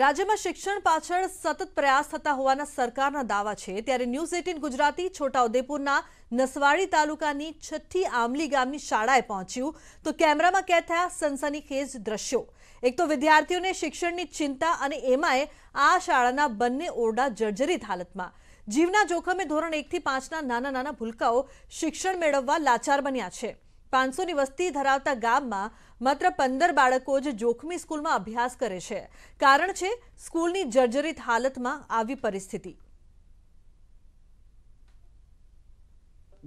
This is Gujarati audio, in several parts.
રાજ્યમાં શિક્ષણ પાછળ સતત પ્રયાસ થતા હોવાના સરકારના દાવા છે ત્યારે ન્યૂઝ એટીન ગુજરાતી છોટાઉદેપુરના નસવાડી તાલુકાની છઠ્ઠી આમલી ગામની શાળાએ પહોંચ્યું તો કેમેરામાં કેદ થયા સનસનીખેજ દ્રશ્યો એક તો વિદ્યાર્થીઓને શિક્ષણની ચિંતા અને એમાંય આ શાળાના બંને ઓરડા જર્જરિત હાલતમાં જીવના જોખમે ધોરણ એકથી પાંચના નાના નાના ભૂલકાઓ શિક્ષણ મેળવવા લાચાર બન્યા છે પાંચસોની વસ્તી ધરાવતા ગામમાં માત્ર પંદર બાળકો જ જોખમી સ્કૂલમાં અભ્યાસ કરે છે કારણ છે સ્કૂલની જર્જરિત હાલતમાં આવી પરિસ્થિતિ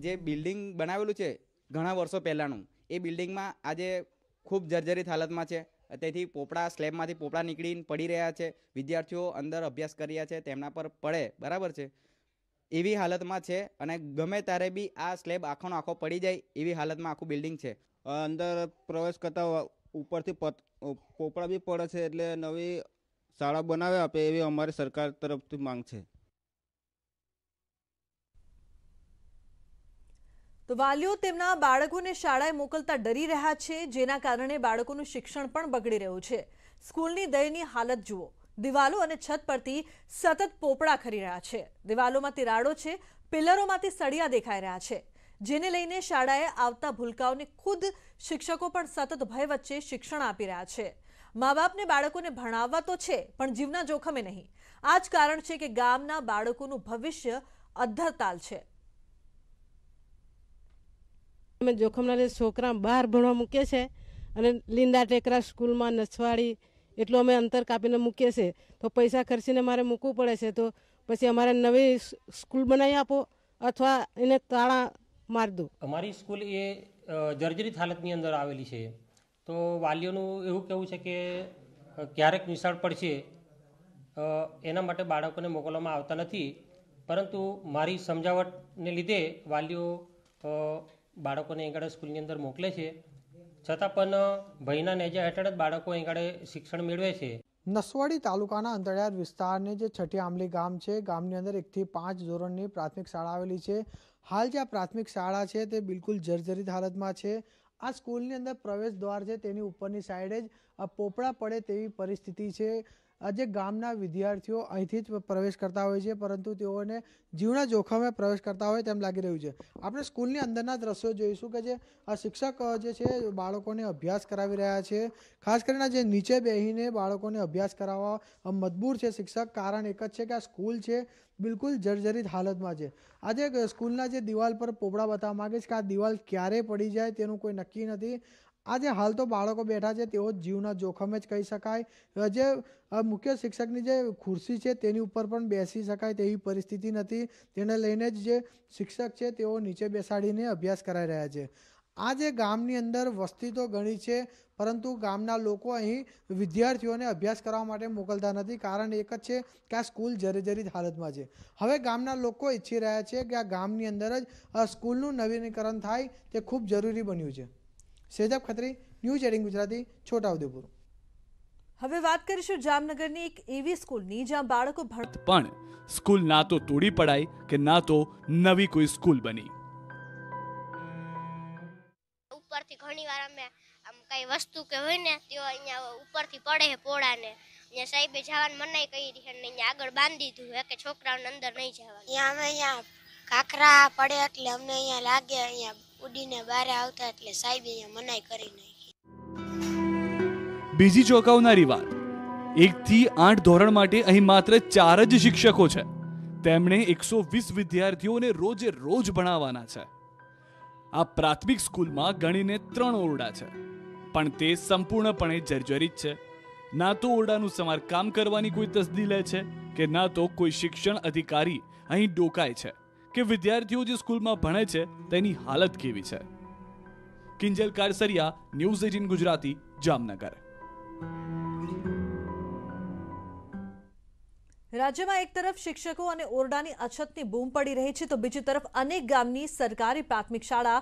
જે બિલ્ડિંગ બનાવેલું છે ઘણા વર્ષો પહેલાંનું એ બિલ્ડિંગમાં આજે ખૂબ જર્જરિત હાલતમાં છે તેથી પોપડા સ્લેબમાંથી પોપડા નીકળીને પડી રહ્યા છે વિદ્યાર્થીઓ અંદર અભ્યાસ કરી રહ્યા છે તેમના પર પડે બરાબર છે એવી હાલતમાં છે અને ગમે ત્યારે બી આ સ્લેબ આખોનો આખો પડી જાય એવી હાલતમાં આખું બિલ્ડિંગ છે અંદર પ્રવેશ કરતા ઉપરથી પત પોપડા બી પડે છે એટલે નવી શાળા બનાવી આપે એવી અમારી સરકાર તરફથી માંગ છે તો વાલીઓ તેમના બાળકોને શાળાએ મોકલતા ડરી રહ્યા છે જેના કારણે બાળકોનું શિક્ષણ પણ બગડી રહ્યું છે સ્કૂલની દયની હાલત જુઓ દિવાલો અને છત પરથી સતત પોપડા ખરી રહ્યા છે દિવાલોમાં તિરાડો છે પિલરોમાંથી સળિયા દેખાઈ રહ્યા છે જેને લઈને શાળાએ આવતા ભૂલકાઓને ખુદ શિક્ષકો પણ સતત ભય વચ્ચે શિક્ષણ આપી રહ્યા છે મા બાપને બાળકોને ભણાવવા તો છે પણ જીવના જોખમે નહીં આ જ કારણ છે કે ગામના બાળકોનું ભવિષ્ય અધ્ધરતાલ છે અમે જોખમના છોકરા બહાર ભણવા મૂકે છે અને લીંદા ટેકરા સ્કૂલમાં નસવાડી એટલું અમે અંતર કાપીને મૂકીએ છીએ તો પૈસા ખર્ચીને મારે મૂકવું પડે છે તો પછી અમારે નવી સ્કૂલ બનાવી આપો અથવા એને તાળા મારી દો અમારી સ્કૂલ એ જર્જરિત હાલતની અંદર આવેલી છે તો વાલીઓનું એવું કહેવું છે કે ક્યારેક નિશાળ પડશે એના માટે બાળકોને મોકલવામાં આવતા નથી પરંતુ મારી સમજાવટને લીધે વાલીઓ બાળકોને આગળ સ્કૂલની અંદર મોકલે છે છતાં પણ ભયના નેજા હેઠળ જ બાળકો અહીં શિક્ષણ મેળવે છે નસવાડી તાલુકાના અંતરિયાળ વિસ્તારની જે છઠ્ઠી આંબલી ગામ છે ગામની અંદર એકથી પાંચ ધોરણની પ્રાથમિક શાળા આવેલી છે હાલ જે આ પ્રાથમિક શાળા છે તે બિલકુલ જર્જરિત હાલતમાં છે આ સ્કૂલની અંદર પ્રવેશ દ્વાર છે તેની ઉપરની સાઈડે જ પોપડા પડે તેવી પરિસ્થિતિ છે આજે ગામના વિદ્યાર્થીઓ અહીંથી જ પ્રવેશ કરતા હોય છે પરંતુ તેઓને જીવના જોખમે પ્રવેશ કરતા હોય તેમ લાગી રહ્યું છે આપણે સ્કૂલની અંદરના દ્રશ્યો જોઈશું કે જે આ શિક્ષક જે છે બાળકોને અભ્યાસ કરાવી રહ્યા છે ખાસ કરીને જે નીચે બેસીને બાળકોને અભ્યાસ કરાવવા મજબૂર છે શિક્ષક કારણ એક જ છે કે આ સ્કૂલ છે બિલકુલ જર્જરિત હાલતમાં છે આજે સ્કૂલના જે દિવાલ પર પોપડા બતાવવા માગે છે કે આ દિવાલ ક્યારે પડી જાય તેનું કોઈ નક્કી નથી આજે હાલ તો બાળકો બેઠા છે તેઓ જીવના જોખમે જ કહી શકાય જે મુખ્ય શિક્ષકની જે ખુરશી છે તેની ઉપર પણ બેસી શકાય તેવી પરિસ્થિતિ નથી તેને લઈને જ જે શિક્ષક છે તેઓ નીચે બેસાડીને અભ્યાસ કરાઈ રહ્યા છે આજે ગામની અંદર વસ્તી તો ઘણી છે પરંતુ ગામના લોકો અહીં વિદ્યાર્થીઓને અભ્યાસ કરવા માટે મોકલતા નથી કારણ એક જ છે કે આ સ્કૂલ જર્જરિત હાલતમાં છે હવે ગામના લોકો ઈચ્છી રહ્યા છે કે આ ગામની અંદર જ સ્કૂલનું નવીનીકરણ થાય તે ખૂબ જરૂરી બન્યું છે સેજાબ ખત્રી ન્યૂઝ એડિંગ ગુજરાતી છોટાઉદેપુર હવે વાત કરીશું જામનગરની એક એવી સ્કૂલની જ્યાં બાળકો ભણત પણ સ્કૂલ ના તો તોડી પડાય કે ના તો નવી કોઈ સ્કૂલ બની ઉપરથી ઘણીવાર અમે આમ કઈ વસ્તુ કે હોય ને તેઓ અહીંયા ઉપરથી પડે પોળાને અહીંયા સાહેબે જવાનું મનાઈ કહી છે ને અહીંયા આગળ બાંધી દીધું હે કે છોકરાઓને અંદર નહીં જવાનું અહીંયા અમે અહીંયા કાકરા પડે એટલે અમને અહીંયા લાગે અહીંયા ઉડીને બહાર આવતા એટલે સાહેબે મનાઈ કરી નાખી બીજી ચોંકાવનારી વાત એકથી આઠ ધોરણ માટે અહીં માત્ર ચાર જ શિક્ષકો છે તેમણે એકસો વીસ વિદ્યાર્થીઓને રોજે રોજ ભણાવવાના છે આ પ્રાથમિક સ્કૂલમાં ગણીને ત્રણ ઓરડા છે પણ તે સંપૂર્ણપણે જર્જરિત છે ના તો ઓરડાનું સમારકામ કરવાની કોઈ તસદી લે છે કે ના તો કોઈ શિક્ષણ અધિકારી અહીં ડોકાય છે કે વિદ્યાર્થીઓ જે સ્કૂલમાં ભણે છે તેની હાલત કેવી છે કિંજલ કારસરિયા ન્યૂઝ એટીન ગુજરાતી જામનગર રાજ્યમાં એક તરફ શિક્ષકો અને ઓરડાની અછતની બૂમ પડી રહી છે તો બીજી તરફ અનેક ગામની સરકારી પ્રાથમિક શાળા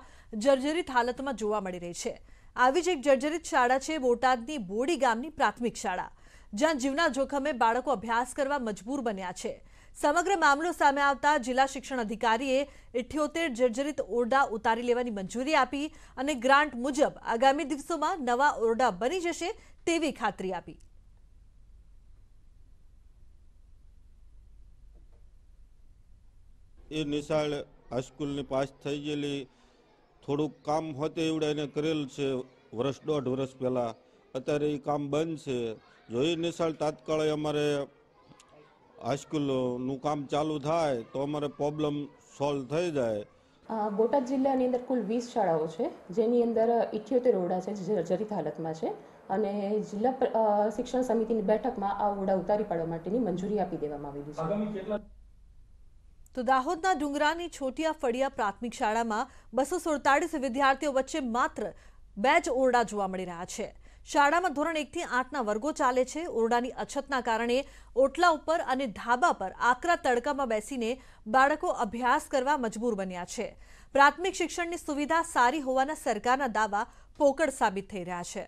જર્જરિત હાલતમાં જોવા મળી રહી છે આવી જ એક જર્જરિત શાળા છે બોટાદની બોડી ગામની પ્રાથમિક શાળા જ્યાં જીવના જોખમે બાળકો અભ્યાસ કરવા મજબૂર બન્યા છે સમગ્ર મામલો સામે આવતા જિલ્લા શિક્ષણ અધિકારીએ ઇઠ્યોતેર જર્જરિત ઓરડા ઉતારી લેવાની મંજૂરી આપી અને ગ્રાન્ટ મુજબ આગામી દિવસોમાં નવા ઓરડા બની જશે તેવી ખાતરી આપી એ નિશાળ હાઈસ્કૂલની પાસ થઈ ગયેલી થોડુંક કામ હોતે એવડે એને કરેલ છે વર્ષ દોઢ વર્ષ પહેલાં અત્યારે એ કામ બંધ છે જોઈ નિશાળ તાત્કાલિક અમારે હાઈસ્કૂલનું કામ ચાલુ થાય તો અમારે પ્રોબ્લેમ સોલ્વ થઈ જાય બોટાદ જિલ્લાની અંદર કુલ વીસ શાળાઓ છે જેની અંદર ઇઠ્યોતેર ઓરડા છે જે જર્જરિત હાલતમાં છે અને જિલ્લા શિક્ષણ સમિતિની બેઠકમાં આ ઓરડા ઉતારી પાડવા માટેની મંજૂરી આપી દેવામાં આવેલી છે તો દાહોદના ડુંગરાની છોટિયા ફળિયા પ્રાથમિક શાળામાં બસો સુડતાળીસ વિદ્યાર્થીઓ વચ્ચે માત્ર બે જ ઓરડા જોવા મળી રહ્યા છે શાળામાં ધોરણ એકથી આઠના વર્ગો ચાલે છે ઓરડાની અછતના કારણે ઓટલા ઉપર અને ધાબા પર આકરા તડકામાં બેસીને બાળકો અભ્યાસ કરવા મજબૂર બન્યા છે પ્રાથમિક શિક્ષણની સુવિધા સારી હોવાના સરકારના દાવા પોકળ સાબિત થઈ રહ્યા છે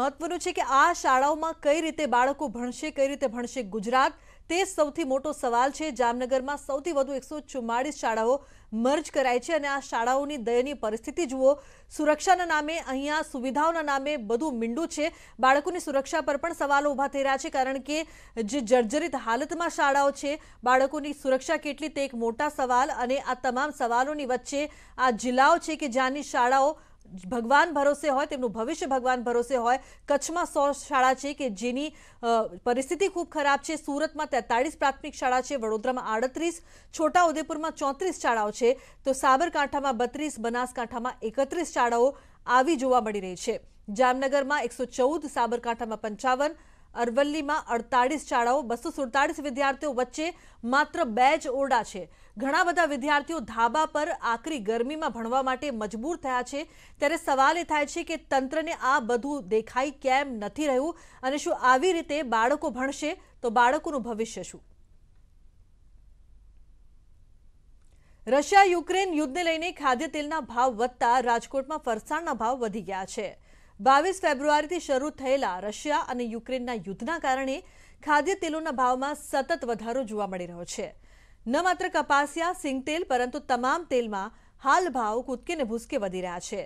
મહત્વનું છે કે આ શાળાઓમાં કઈ રીતે બાળકો ભણશે કઈ રીતે ભણશે ગુજરાત તે સૌથી મોટો સવાલ છે જામનગરમાં સૌથી વધુ એકસો ચુમ્માળીસ શાળાઓ મર્જ કરાય છે અને આ શાળાઓની દયનીય પરિસ્થિતિ જુઓ સુરક્ષાના નામે અહીંયા સુવિધાઓના નામે બધું મીંડું છે બાળકોની સુરક્ષા પર પણ સવાલો ઊભા થઈ રહ્યા છે કારણ કે જે જર્જરિત હાલતમાં શાળાઓ છે બાળકોની સુરક્ષા કેટલી તે એક મોટા સવાલ અને આ તમામ સવાલોની વચ્ચે આ જિલ્લાઓ છે કે જ્યાંની શાળાઓ ભગવાન ભરોસે હોય તેમનું ભવિષ્ય ભગવાન ભરોસે હોય કચ્છમાં સો શાળા છે કે જેની પરિસ્થિતિ ખૂબ ખરાબ છે સુરતમાં તેતાળીસ પ્રાથમિક શાળા છે વડોદરામાં આડત્રીસ છોટાઉદેપુરમાં ચોત્રીસ શાળાઓ છે તો સાબરકાંઠામાં બત્રીસ બનાસકાંઠામાં એકત્રીસ શાળાઓ આવી જોવા મળી રહી છે જામનગરમાં એકસો ચૌદ સાબરકાંઠામાં પંચાવન અરવલ્લીમાં અડતાલીસ શાળાઓ બસો સુડતાળીસ વિદ્યાર્થીઓ વચ્ચે માત્ર બે જ ઓરડા છે ઘણા બધા વિદ્યાર્થીઓ ધાબા પર આકરી ગરમીમાં ભણવા માટે મજબૂર થયા છે ત્યારે સવાલ એ થાય છે કે તંત્રને આ બધું દેખાઈ કેમ નથી રહ્યું અને શું આવી રીતે બાળકો ભણશે તો બાળકોનું ભવિષ્ય શું રશિયા યુક્રેન યુદ્ધને લઈને ખાદ્ય તેલના ભાવ વધતા રાજકોટમાં ફરસાણના ભાવ વધી ગયા છે બાવીસ ફેબ્રુઆરીથી શરૂ થયેલા રશિયા અને યુક્રેનના યુદ્ધના કારણે ખાદ્ય તેલોના ભાવમાં સતત વધારો જોવા મળી રહ્યો છે ન માત્ર કપાસિયા સિંગતેલ પરંતુ તમામ તેલમાં હાલ ભાવ કૂદકે ને ભૂસકે વધી રહ્યા છે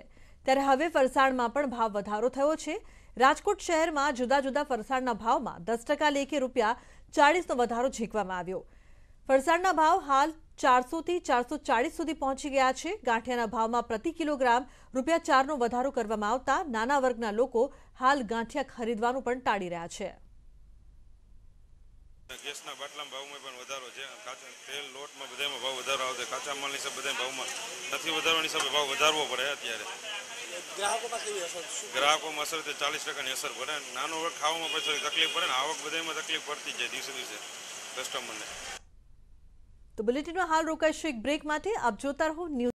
ત્યારે હવે ફરસાણમાં પણ ભાવ વધારો થયો છે રાજકોટ શહેરમાં જુદા જુદા ફરસાણના ભાવમાં દસ ટકા લેખે રૂપિયા ચાળીસનો વધારો ઝીંકવામાં આવ્યો અળસણનો ભાવ હાલ 400 થી 440 સુધી પહોંચી ગયા છે ગાંઠિયાના ભાવમાં પ્રતિ કિલોગ્રામ રૂપિયા 4 નો વધારો કરવામાં આવતા નાના વર્ગના લોકો હાલ ગાંઠિયા ખરીદવાનું પણ ટાળી રહ્યા છે. ગ્રેસના બાટલામાં ભાવમાં પણ વધારો છે કાચા તેલ લોટમાં બધામાં ભાવ વધારો આવ છે કાચા માલની બધામાં ભાવમાં સૌથી વધારવાની સબ ભાવ વધારવો પડે અત્યારે ગ્રાહકો પર નિસર ગ્રાહકો મસરતે 40% નિસર ભરે નાના વર્ગ ખાવામાં પછી તકલીફ પડેન આવક બધામાં તકલીફ પડતી જાય દિવસની છે કસ્ટમરને તો બુલેટિનમાં હાલ રોકાઈશું એક બ્રેક માટે આપ જોતા રહો ન્યૂઝ